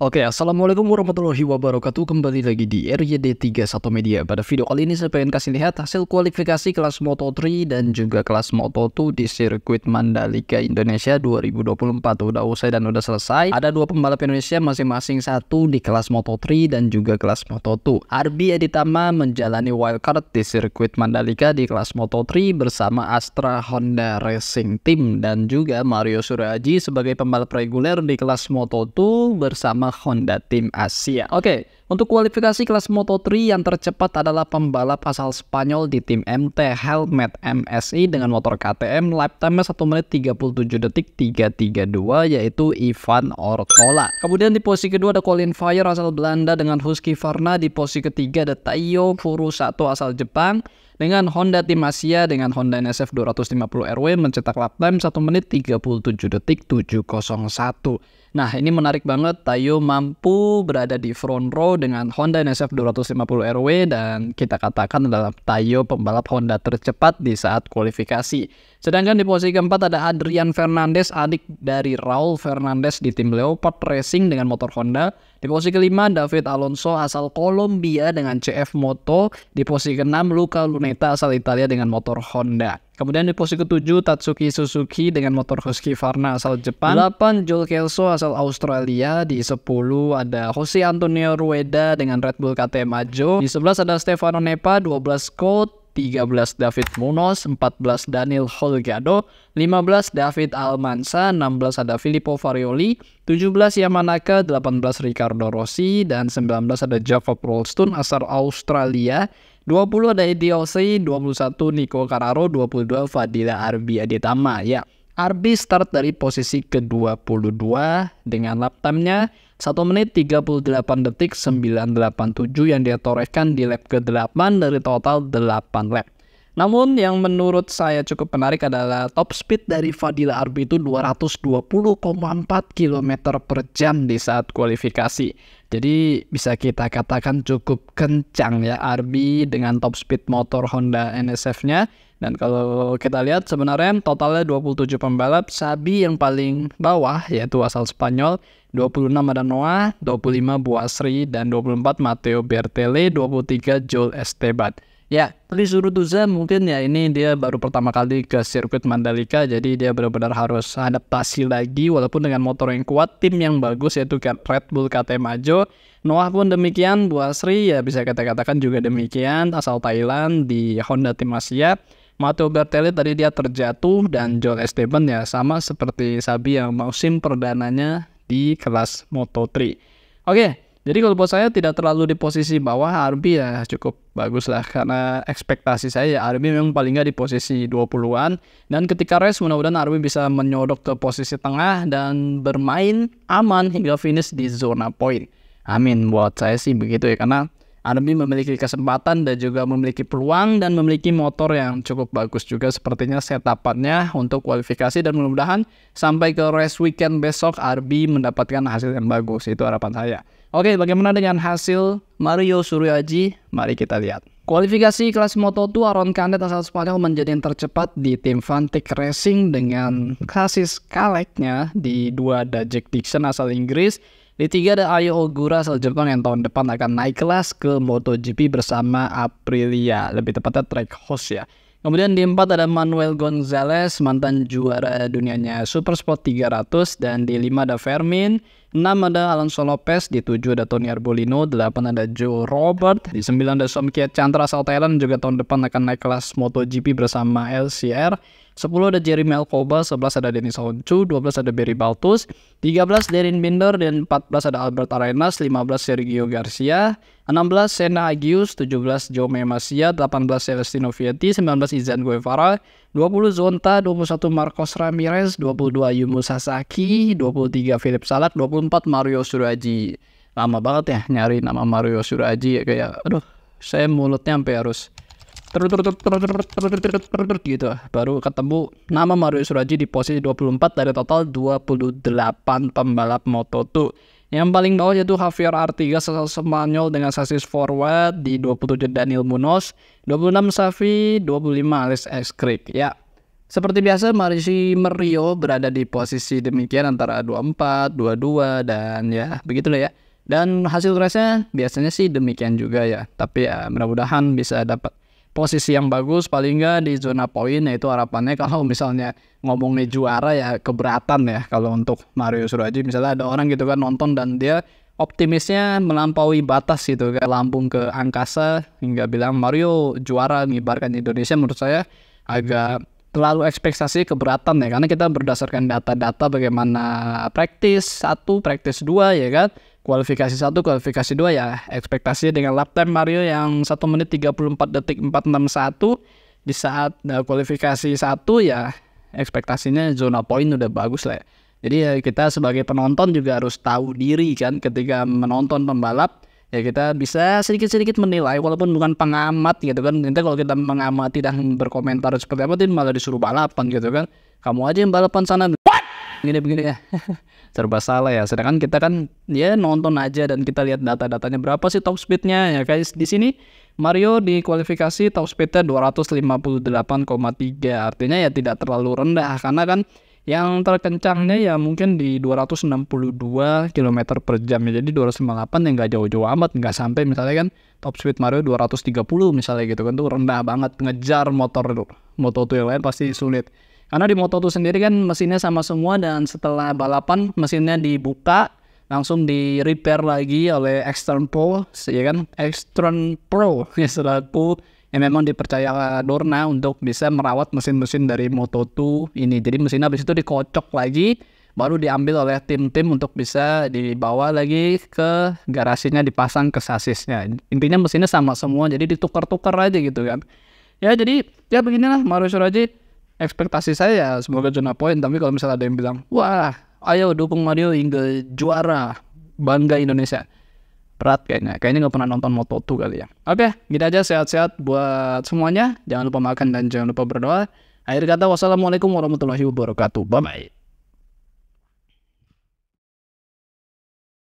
Oke, Assalamualaikum warahmatullahi wabarakatuh Kembali lagi di RYD31 Media Pada video kali ini saya ingin kasih lihat hasil kualifikasi kelas Moto3 dan juga kelas Moto2 di sirkuit Mandalika Indonesia 2024 Udah usai dan udah selesai Ada dua pembalap Indonesia masing-masing satu di kelas Moto3 dan juga kelas Moto2 Arbi Aditama menjalani wildcard di sirkuit Mandalika di kelas Moto3 bersama Astra Honda Racing Team Dan juga Mario Suraji sebagai pembalap reguler di kelas Moto2 bersama Honda Team Asia. Oke, okay, untuk kualifikasi kelas Moto3 yang tercepat adalah pembalap asal Spanyol di tim MT Helmet MSI dengan motor KTM lifetime 1 menit 37 detik 332 yaitu Ivan Ortola. Kemudian di posisi kedua ada Colin Fire asal Belanda dengan Husky Varna di posisi ketiga ada Taiyo Furusato asal Jepang dengan Honda Tim Asia dengan Honda NSF 250 RW mencetak lap time 1 menit 37 detik 701. Nah, ini menarik banget Tayo mampu berada di front row dengan Honda NSF 250 RW dan kita katakan adalah Tayo pembalap Honda tercepat di saat kualifikasi. Sedangkan di posisi keempat ada Adrian Fernandez adik dari Raul Fernandez di tim Leopard Racing dengan motor Honda. Di posisi kelima David Alonso asal Kolombia dengan CF Moto. Di posisi keenam Luca Luneta asal Italia dengan motor Honda. Kemudian di posisi ketujuh Tatsuki Suzuki dengan motor Husky Varna asal Jepang. Delapan Joel Kelso asal Australia. Di sepuluh ada Jose Antonio Rueda dengan Red Bull KTM Ajo. Di sebelas ada Stefano Nepa, Dua belas Scott, 13 David Munoz, 14 Daniel Holgado, 15 David Almansa, 16 ada Filippo Farioli, 17 Yamanaka, 18 Ricardo Rossi, dan 19 ada Jacob Rolston asal Australia. 20 ada Idiosi, 21 Nico Carraro, 22 Fadila Arbi Aditama. Ya, Arbi start dari posisi ke-22 dengan lap time-nya 1 menit 38 detik 987 yang dia torehkan di lap ke-8 dari total 8 lap. Namun yang menurut saya cukup menarik adalah top speed dari Fadila RB itu 220,4 km per jam di saat kualifikasi. Jadi bisa kita katakan cukup kencang ya RB dengan top speed motor Honda NSF-nya. Dan kalau kita lihat sebenarnya totalnya 27 pembalap, Sabi yang paling bawah yaitu asal Spanyol, 26 ada Noah, 25 Buasri, dan 24 Matteo Bertele, 23 Joel Esteban. Ya, Riz Urutuza mungkin ya ini dia baru pertama kali ke sirkuit Mandalika jadi dia benar-benar harus adaptasi lagi walaupun dengan motor yang kuat, tim yang bagus yaitu Red Bull KTM Ajo. Noah pun demikian, Bu Asri ya bisa kita katakan juga demikian asal Thailand di Honda Tim Asia. Matteo Bertelli tadi dia terjatuh dan Joel Esteban ya sama seperti Sabi yang musim perdananya di kelas Moto3. Oke, jadi kalau buat saya tidak terlalu di posisi bawah RB ya cukup bagus lah karena ekspektasi saya ya RB memang paling nggak di posisi 20-an dan ketika race mudah-mudahan RB bisa menyodok ke posisi tengah dan bermain aman hingga finish di zona poin. Amin buat saya sih begitu ya karena Arbi memiliki kesempatan dan juga memiliki peluang dan memiliki motor yang cukup bagus juga sepertinya setupannya untuk kualifikasi dan mudah-mudahan sampai ke race weekend besok Arby mendapatkan hasil yang bagus itu harapan saya. Oke, bagaimana dengan hasil Mario Suryaji? Mari kita lihat. Kualifikasi kelas Moto2 Aron Canet asal Spanyol menjadi yang tercepat di tim Fantic Racing dengan klasis kaleknya di dua Dajek Dixon asal Inggris, di tiga ada Ayo Ogura asal Jepang yang tahun depan akan naik kelas ke MotoGP bersama Aprilia, lebih tepatnya track host ya. Kemudian di empat ada Manuel Gonzalez, mantan juara dunianya Supersport 300 dan di lima ada Fermin, 6 ada Alonso Lopez, di 7 ada Tony Arbolino, 8 ada Joe Robert, di 9 ada Somkia Chandra asal Thailand juga tahun depan akan naik kelas MotoGP bersama LCR. 10 ada Jeremy Alcoba, 11 ada Denis Honchu, 12 ada Barry Baltus, 13 Derin Binder, dan 14 ada Albert Arenas, 15 Sergio Garcia, 16 Sena Agius, 17 Jaume Masia, 18 Celestino Vietti, 19 Izan Guevara, 20 Zonta, 21 Marcos Ramirez, 22 Yumu Sasaki, 23 Philip Salat, 24 Mario Suraji. Lama banget ya nyari nama Mario Suraji ya kayak aduh, saya mulutnya sampai harus gitu baru ketemu nama Mario Suraji di posisi 24 dari total 28 pembalap Moto2 yang paling bawah yaitu Javier Artiga asal Spanyol dengan sasis forward di 27 Daniel Munoz, 26 Safi, 25 Alex Eskrik. Ya, seperti biasa Marisi Merio berada di posisi demikian antara 24, 22 dan ya begitulah ya. Dan hasil race biasanya sih demikian juga ya. Tapi ya mudah-mudahan bisa dapat posisi yang bagus paling nggak di zona poin yaitu harapannya kalau misalnya ngomongnya juara ya keberatan ya kalau untuk Mario Suraji misalnya ada orang gitu kan nonton dan dia optimisnya melampaui batas gitu kan lambung ke angkasa hingga bilang Mario juara mengibarkan Indonesia menurut saya agak terlalu ekspektasi keberatan ya karena kita berdasarkan data-data bagaimana praktis satu praktis dua ya kan kualifikasi 1, kualifikasi 2 ya ekspektasi dengan lap time Mario yang 1 menit 34 detik 461 di saat uh, kualifikasi 1 ya ekspektasinya zona point udah bagus lah ya. Jadi ya kita sebagai penonton juga harus tahu diri kan ketika menonton pembalap ya kita bisa sedikit-sedikit menilai walaupun bukan pengamat gitu kan. Nanti kalau kita mengamati dan berkomentar seperti apa itu malah disuruh balapan gitu kan. Kamu aja yang balapan sana begini-begini ya. Serba salah ya. Sedangkan kita kan ya nonton aja dan kita lihat data-datanya berapa sih top speednya ya guys. Di sini Mario di kualifikasi top speednya 258,3 artinya ya tidak terlalu rendah karena kan yang terkencangnya ya mungkin di 262 km per jam ya jadi 258 yang nggak jauh-jauh amat nggak sampai misalnya kan top speed Mario 230 misalnya gitu kan tuh rendah banget ngejar motor moto tuh yang lain pasti sulit karena di Moto2 sendiri kan mesinnya sama semua dan setelah balapan mesinnya dibuka langsung di repair lagi oleh extern pro ya kan extern pro ya selaku yang memang dipercaya Dorna untuk bisa merawat mesin-mesin dari Moto2 ini jadi mesinnya habis itu dikocok lagi baru diambil oleh tim-tim untuk bisa dibawa lagi ke garasinya dipasang ke sasisnya intinya mesinnya sama semua jadi ditukar-tukar aja gitu kan ya jadi ya beginilah Mario Suraji ekspektasi saya ya semoga zona poin tapi kalau misalnya ada yang bilang wah ayo dukung Mario hingga juara bangga Indonesia berat kayaknya kayaknya nggak pernah nonton Moto2 kali ya oke gitu aja sehat-sehat buat semuanya jangan lupa makan dan jangan lupa berdoa akhir kata wassalamualaikum warahmatullahi wabarakatuh bye bye